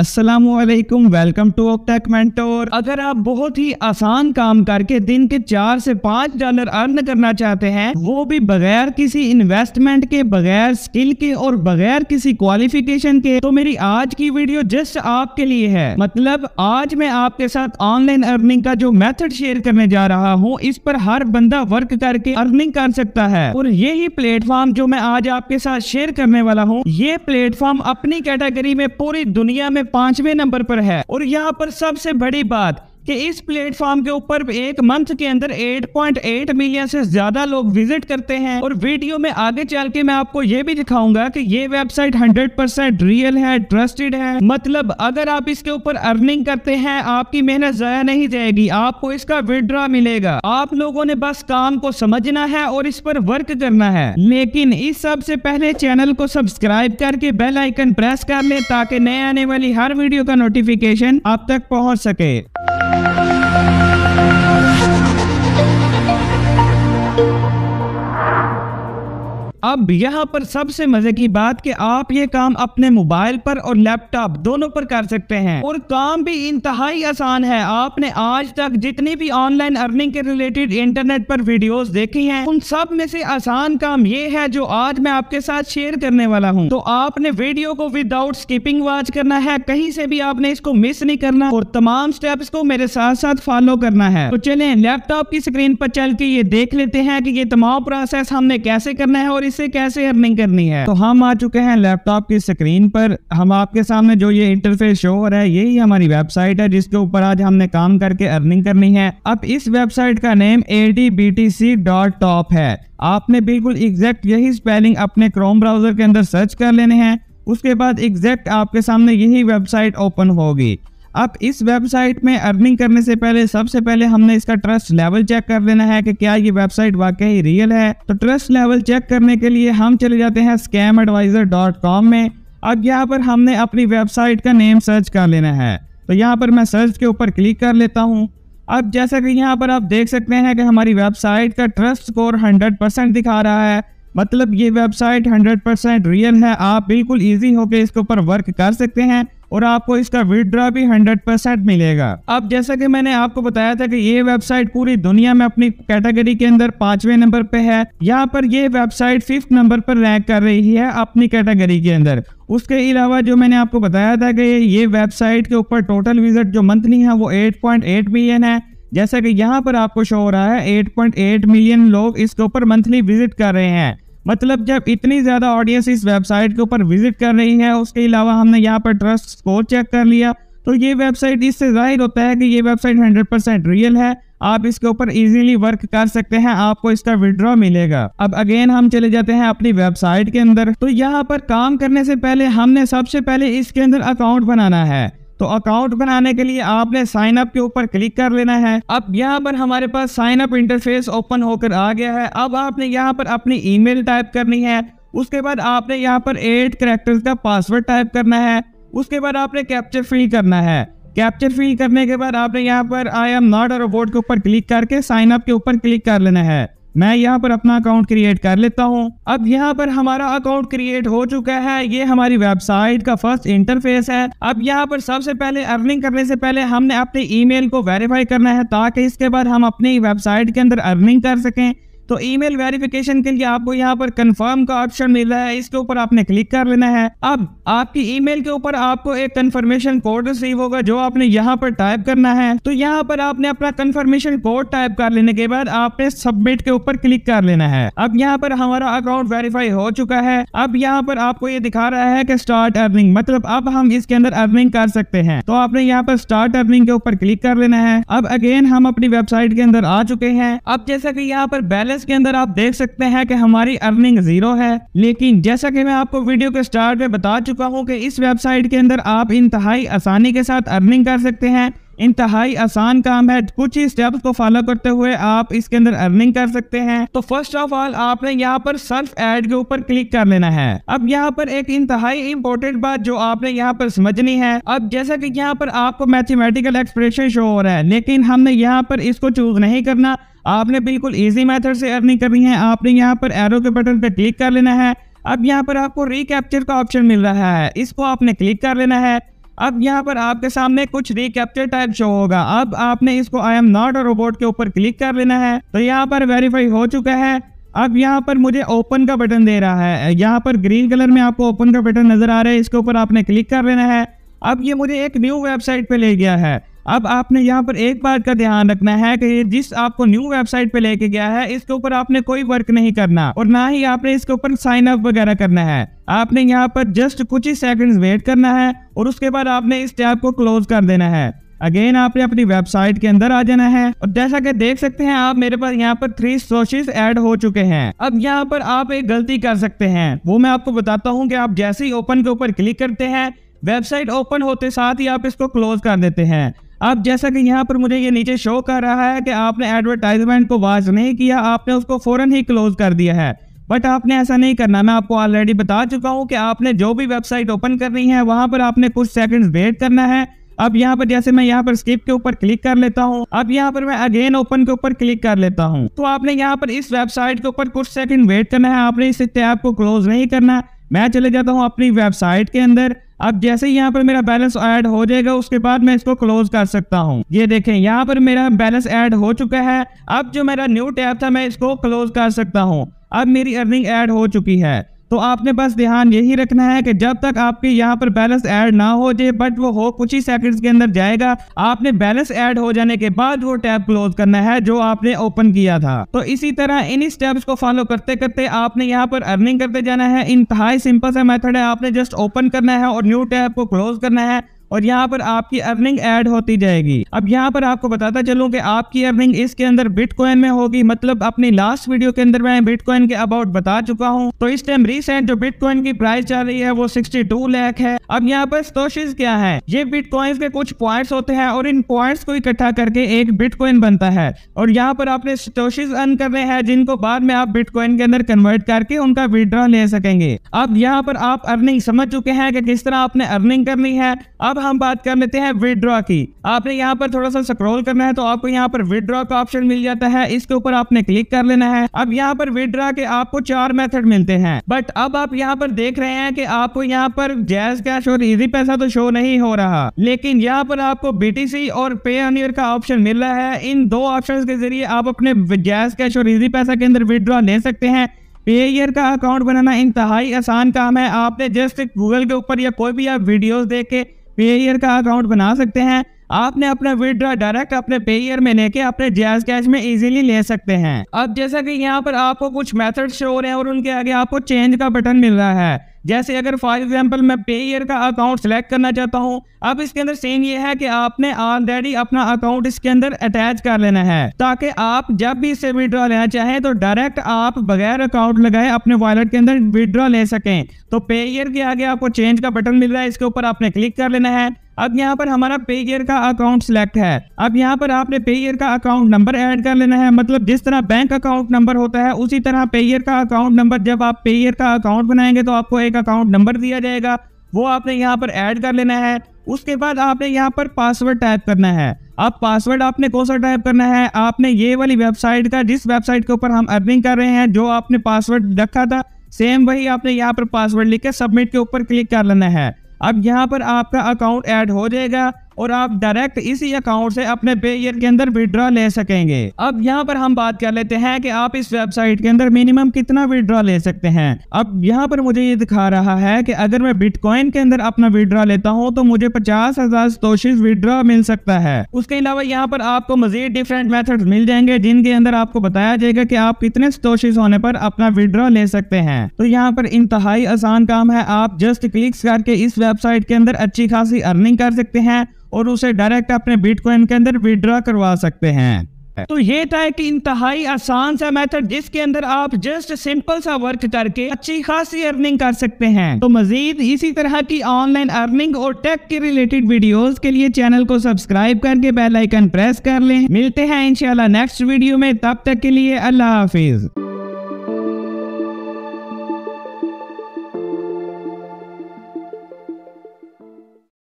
Aslam welcome to tech mentor अगर आप बहुत ही आसान काम करके दिन के चार से पाँच डॉलर अर्न करना चाहते हैं वो भी बगैर किसी इन्वेस्टमेंट के बगैर स्किल के और बगैर किसी क्वालिफिकेशन के तो मेरी आज की वीडियो जस्ट आपके लिए है मतलब आज मैं आपके साथ ऑनलाइन अर्निंग का जो मेथड शेयर करने जा रहा हूँ इस पर हर बंदा वर्क करके अर्निंग कर सकता है और यही प्लेटफॉर्म जो मैं आज आपके साथ शेयर करने वाला हूँ ये प्लेटफॉर्म अपनी कैटेगरी में पूरी दुनिया में पांचवें नंबर पर है और यहाँ पर सबसे बड़ी बात कि इस प्लेटफॉर्म के ऊपर एक मंथ के अंदर 8.8 मिलियन से ज्यादा लोग विजिट करते हैं और वीडियो में आगे चल के मैं आपको ये भी दिखाऊंगा कि ये वेबसाइट 100% रियल है ट्रस्टेड है मतलब अगर आप इसके ऊपर अर्निंग करते हैं आपकी मेहनत जया नहीं जाएगी आपको इसका विड्रॉ मिलेगा आप लोगों ने बस काम को समझना है और इस पर वर्क करना है लेकिन इस सबसे पहले चैनल को सब्सक्राइब करके बेल आइकन प्रेस कर ले ताकि नए आने वाली हर वीडियो का नोटिफिकेशन आप तक पहुँच सके अब यहाँ पर सबसे मजे की बात कि आप ये काम अपने मोबाइल पर और लैपटॉप दोनों पर कर सकते हैं और काम भी इंतहाई आसान है आपने आज तक जितनी भी ऑनलाइन अर्निंग के रिलेटेड इंटरनेट पर वीडियोस देखी हैं उन सब में से आसान काम ये है जो आज मैं आपके साथ शेयर करने वाला हूँ तो आपने वीडियो को विदाउट स्कीपिंग वॉच करना है कहीं से भी आपने इसको मिस नहीं करना और तमाम स्टेप को मेरे साथ साथ फॉलो करना है तो चले लैपटॉप की स्क्रीन पर चल के ये देख लेते हैं की ये तमाम प्रोसेस हमने कैसे करना है और इसे कैसे अर्निंग करनी है तो हम आ चुके हैं लैपटॉप की स्क्रीन पर हम आपके सामने जो ये इंटरफेस शो हो रहा है यही हमारी वेबसाइट है जिसके ऊपर आज हमने काम करके अर्निंग करनी है अब इस वेबसाइट का नेम ए है आपने बिल्कुल एग्जैक्ट यही स्पेलिंग अपने क्रोम ब्राउजर के अंदर सर्च कर लेने हैं उसके बाद एग्जैक्ट आपके सामने यही वेबसाइट ओपन होगी अब इस वेबसाइट में अर्निंग करने से पहले सबसे पहले हमने इसका ट्रस्ट लेवल चेक कर लेना है कि क्या ये वेबसाइट वाकई रियल है तो ट्रस्ट लेवल चेक करने के लिए हम चले जाते हैं स्कैम एडवाइज़र डॉट कॉम में अब यहाँ पर हमने अपनी वेबसाइट का नेम सर्च कर लेना है तो यहाँ पर मैं सर्च के ऊपर क्लिक कर लेता हूँ अब जैसा कि यहाँ पर आप देख सकते हैं कि हमारी वेबसाइट का ट्रस्ट स्कोर 100% दिखा रहा है मतलब ये वेबसाइट 100% रियल है आप बिल्कुल ईजी होकर इसके ऊपर वर्क कर सकते हैं और आपको इसका विदड्रॉ भी 100% मिलेगा अब जैसा कि मैंने आपको बताया था कि ये वेबसाइट पूरी दुनिया में अपनी कैटेगरी के अंदर पांचवें नंबर पे है यहाँ पर ये वेबसाइट फिफ्थ नंबर पर रैंक कर रही है अपनी कैटेगरी के अंदर उसके अलावा जो मैंने आपको बताया था कि ये वेबसाइट के ऊपर टोटल विजिट जो मंथली है वो एट मिलियन है जैसा कि यहाँ पर आपको शो हो रहा है 8.8 मिलियन लोग इसके ऊपर मंथली विजिट कर रहे हैं मतलब जब इतनी ज़्यादा ऑडियंस इस वेबसाइट के ऊपर विजिट कर रही है उसके अलावा हमने यहाँ पर ट्रस्ट स्कोर चेक कर लिया तो ये वेबसाइट इससे जाहिर होता है कि ये वेबसाइट 100% रियल है आप इसके ऊपर इजीली वर्क कर सकते हैं आपको इसका विड्रॉ मिलेगा अब अगेन हम चले जाते हैं अपनी वेबसाइट के अंदर तो यहाँ पर काम करने से पहले हमने सबसे पहले इसके अंदर अकाउंट बनाना है तो अकाउंट बनाने के लिए आपने साइन अप के ऊपर क्लिक कर लेना है अब यहाँ पर हमारे पास साइन अप इंटरफेस ओपन होकर आ गया है अब आपने यहाँ पर अपनी ईमेल टाइप करनी है उसके बाद आपने यहाँ पर एट करेक्टर्स का पासवर्ड टाइप करना है उसके बाद आपने कैप्चर फिल करना है कैप्चर फिल करने के बाद आपने यहाँ पर I am not a robot के ऊपर क्लिक करके साइन अप के ऊपर क्लिक कर लेना है मैं यहाँ पर अपना अकाउंट क्रिएट कर लेता हूँ अब यहाँ पर हमारा अकाउंट क्रिएट हो चुका है ये हमारी वेबसाइट का फर्स्ट इंटरफेस है अब यहाँ पर सबसे पहले अर्निंग करने से पहले हमने अपने ईमेल को वेरीफाई करना है ताकि इसके बाद हम अपनी वेबसाइट के अंदर अर्निंग कर सकें तो ईमेल वेरिफिकेशन के लिए आपको यहाँ पर कंफर्म का ऑप्शन मिल रहा है इसके ऊपर आपने क्लिक कर लेना है अब आपकी ईमेल के ऊपर आपको एक कंफर्मेशन कोड रिसीव होगा जो आपने यहाँ पर टाइप करना है तो यहाँ पर आपने अपना कंफर्मेशन कोड टाइप कर लेने के बाद आपने सबमिट के ऊपर क्लिक कर लेना है अब यहाँ पर हमारा अकाउंट वेरीफाई हो चुका है अब यहाँ पर आपको ये दिखा रहा है की स्टार्ट अर्निंग मतलब अब हम इसके अंदर अर्निंग कर सकते हैं तो आपने यहाँ पर स्टार्ट अर्निंग के ऊपर क्लिक कर लेना है अब अगेन हम अपनी वेबसाइट के अंदर आ चुके हैं अब जैसा की यहाँ पर बैलेंस एनालिसिस के अंदर आप देख सकते हैं कि हमारी अर्निंग जीरो है लेकिन जैसा कि मैं आपको वीडियो के स्टार्ट में बता चुका हूं कि इस वेबसाइट के अंदर आप इंतहाई आसानी के साथ अर्निंग कर सकते हैं इंतहाई आसान काम है कुछ ही स्टेप्स को फॉलो करते हुए आप इसके अंदर अर्निंग कर सकते हैं तो फर्स्ट ऑफ ऑल आपने यहाँ पर सर्फ एड के ऊपर क्लिक कर लेना है अब यहाँ पर एक इंतहाई इम्पोर्टेंट बात जो आपने यहाँ पर समझनी है अब जैसा कि यहाँ पर आपको मैथमेटिकल एक्सप्रेशन शो हो रहा है लेकिन हमने यहाँ पर इसको चूज नहीं करना आपने बिल्कुल ईजी मैथड से अर्निंग करनी है आपने यहाँ पर एरो के बटन पर क्लिक कर लेना है अब यहाँ पर आपको रिकैप्चर का ऑप्शन मिल रहा है इसको आपने क्लिक कर लेना है अब यहाँ पर आपके सामने कुछ रिकैप्चर टाइप शो होगा अब आपने इसको I am not a robot के ऊपर क्लिक कर लेना है तो यहाँ पर वेरीफाई हो चुका है अब यहाँ पर मुझे ओपन का बटन दे रहा है यहाँ पर ग्रीन कलर में आपको ओपन का बटन नजर आ रहा है इसके ऊपर आपने क्लिक कर लेना है अब ये मुझे एक न्यू वेबसाइट पे ले गया है अब आपने यहाँ पर एक बात का ध्यान रखना है कि जिस आपको न्यू वेबसाइट पे लेके गया है इसके ऊपर आपने कोई वर्क नहीं करना और ना ही आपने इसके ऊपर साइन अप वगैरह करना है आपने यहाँ पर जस्ट कुछ ही सेकंड्स वेट करना है और उसके बाद आपने इस टैब को क्लोज कर देना है अगेन आपने अपनी वेबसाइट के अंदर आ जाना है और जैसा कि देख सकते हैं आप मेरे पास यहाँ पर थ्री सोर्सेज ऐड हो चुके हैं अब यहाँ पर आप एक गलती कर सकते हैं वो मैं आपको बताता हूँ कि आप जैसे ही ओपन के ऊपर क्लिक करते हैं वेबसाइट ओपन होते साथ ही आप इसको क्लोज कर देते हैं अब जैसा कि यहाँ पर मुझे ये नीचे शो कर रहा है कि आपने एडवर्टाइजमेंट को वॉच नहीं किया आपने उसको फ़ौरन ही क्लोज़ कर दिया है बट आपने ऐसा नहीं करना मैं आपको ऑलरेडी बता चुका हूँ कि आपने जो भी वेबसाइट ओपन करनी है वहाँ पर आपने कुछ सेकंड्स वेट करना है अब यहाँ पर जैसे मैं यहाँ पर स्किप के ऊपर क्लिक कर लेता हूँ अब यहाँ पर मैं अगेन ओपन के ऊपर क्लिक कर लेता हूँ तो आपने यहाँ पर इस वेबसाइट के ऊपर कुछ सेकंड वेट करना है आपने इस टैब को क्लोज नहीं करना मैं चले जाता हूँ अपनी वेबसाइट के अंदर अब जैसे ही यहाँ पर मेरा बैलेंस ऐड हो जाएगा उसके बाद मैं इसको क्लोज कर सकता हूँ ये देखें यहाँ पर मेरा बैलेंस ऐड हो चुका है अब जो मेरा न्यू टैब था मैं इसको क्लोज कर सकता हूँ अब मेरी अर्निंग ऐड हो चुकी है तो आपने बस ध्यान यही रखना है कि जब तक आपके यहाँ पर बैलेंस ऐड ना हो जाए बट वो हो कुछ ही सेकंड्स के अंदर जाएगा आपने बैलेंस ऐड हो जाने के बाद वो टैब क्लोज करना है जो आपने ओपन किया था तो इसी तरह इन स्टेप्स को फॉलो करते करते आपने यहाँ पर अर्निंग करते जाना है इंतहा सिंपल सा मेथड है आपने जस्ट ओपन करना है और न्यू टैब को क्लोज करना है और यहाँ पर आपकी अर्निंग ऐड होती जाएगी अब यहाँ पर आपको बताता चलूँ कि आपकी अर्निंग इसके अंदर बिटकॉइन में होगी मतलब अपनी लास्ट वीडियो के अंदर मैं बिटकॉइन के अबाउट बता चुका हूँ तो इस टाइम रिसेंट जो बिटकॉइन की प्राइस चल रही है वो सिक्सटी टू लैख है अब यहाँ पर स्टोशिज क्या है ये बिटकॉइन के कुछ पॉइंट्स होते हैं और इन पॉइंट्स को इकट्ठा करके एक बिटकॉइन बनता है और यहाँ पर आपने स्टोशिज अर्न करने हैं जिनको बाद में आप बिटकॉइन के अंदर कन्वर्ट करके उनका विड्रॉ ले सकेंगे अब यहाँ पर आप अर्निंग समझ चुके हैं कि किस तरह आपने अर्निंग करनी है अब हम बात कर लेते हैं विदड्रॉ की आपने यहाँ पर थोड़ा सा स्क्रॉल करना है तो आपको यहाँ पर विदड्रॉ का ऑप्शन मिल जाता है इसके ऊपर आपने क्लिक कर लेना है अब यहाँ पर विदड्रॉ के आपको चार मेथड मिलते हैं बट अब आप यहाँ पर देख रहे हैं कि आपको यहाँ पर जैज कैश और इजी पैसा तो शो नहीं हो रहा लेकिन यहाँ पर आपको बीटीसी और पे अनियर का ऑप्शन मिल रहा है इन दो ऑप्शन के जरिए आप अपने जैज कैश और इजी पैसा के अंदर विदड्रॉ ले सकते हैं पेयर का अकाउंट बनाना इंतहाई आसान काम है आपने जस्ट गूगल के ऊपर या कोई भी आप वीडियोस देख के पेयर का अकाउंट बना सकते हैं आपने अपना विड्रॉ डायरेक्ट अपने पेयर में लेके अपने जैज कैश में इजीली ले सकते हैं अब जैसा कि यहाँ पर आपको कुछ मेथड शो हो रहे हैं और उनके आगे आपको चेंज का बटन मिल रहा है जैसे अगर फॉर एग्जाम्पल मैं पे ईयर का अकाउंट सेलेक्ट करना चाहता हूँ अब इसके अंदर सेम ये है कि आपने ऑलरेडी अपना अकाउंट इसके अंदर अटैच कर लेना है ताकि आप जब भी इसे विड्रॉ लेना चाहें तो डायरेक्ट आप बगैर अकाउंट लगाए अपने वॉलेट के अंदर विड्रॉ ले सकें तो पे ईयर के आगे आपको चेंज का बटन मिल रहा है इसके ऊपर आपने क्लिक कर लेना है अब यहाँ पर हमारा पे ईयर का अकाउंट सिलेक्ट है अब यहाँ पर आपने पे ईयर का अकाउंट नंबर ऐड कर लेना है मतलब जिस तरह बैंक अकाउंट नंबर होता है उसी तरह पे ईयर का अकाउंट नंबर जब आप पे ईयर का अकाउंट बनाएंगे तो आपको एक अकाउंट नंबर दिया जाएगा वो आपने यहाँ पर ऐड कर लेना है उसके बाद आपने यहाँ पर पासवर्ड टाइप करना है अब पासवर्ड आपने कौन सा टाइप करना है आपने ये वाली वेबसाइट का जिस वेबसाइट के ऊपर हम अर्निंग कर रहे हैं जो आपने पासवर्ड रखा था सेम वही आपने यहाँ पर पासवर्ड लिख के सबमिट के ऊपर क्लिक कर लेना है अब यहाँ पर आपका अकाउंट ऐड हो जाएगा और आप डायरेक्ट इसी अकाउंट से अपने पे ईयर के अंदर विड्रॉ ले सकेंगे अब यहाँ पर हम बात कर लेते हैं कि आप इस वेबसाइट के अंदर मिनिमम कितना विड्रॉ ले सकते हैं अब यहाँ पर मुझे ये दिखा रहा है कि अगर मैं बिटकॉइन के अंदर अपना विड्रॉ लेता हूँ तो मुझे पचास हजार तोशिस विड्रॉ मिल सकता है उसके अलावा यहाँ पर आपको मजीद डिफरेंट मेथड मिल जाएंगे जिनके अंदर आपको बताया जाएगा की आप कितने तोशिस होने पर अपना विड्रॉ ले सकते हैं तो यहाँ पर इंतहाई आसान काम है आप जस्ट क्लिक करके इस वेबसाइट के अंदर अच्छी खासी अर्निंग कर सकते हैं और उसे डायरेक्ट अपने बिटकॉइन के अंदर विड्रॉ करवा सकते हैं तो ये था कि इंतहाई आसान सा मेथड जिसके अंदर आप जस्ट सिंपल सा वर्क करके अच्छी खासी अर्निंग कर सकते हैं तो मजीद इसी तरह की ऑनलाइन अर्निंग और टेक के रिलेटेड वीडियोस के लिए चैनल को सब्सक्राइब करके बेल आइकन प्रेस कर लें मिलते हैं इंशाल्लाह नेक्स्ट वीडियो में तब तक के लिए अल्लाह हाफिज़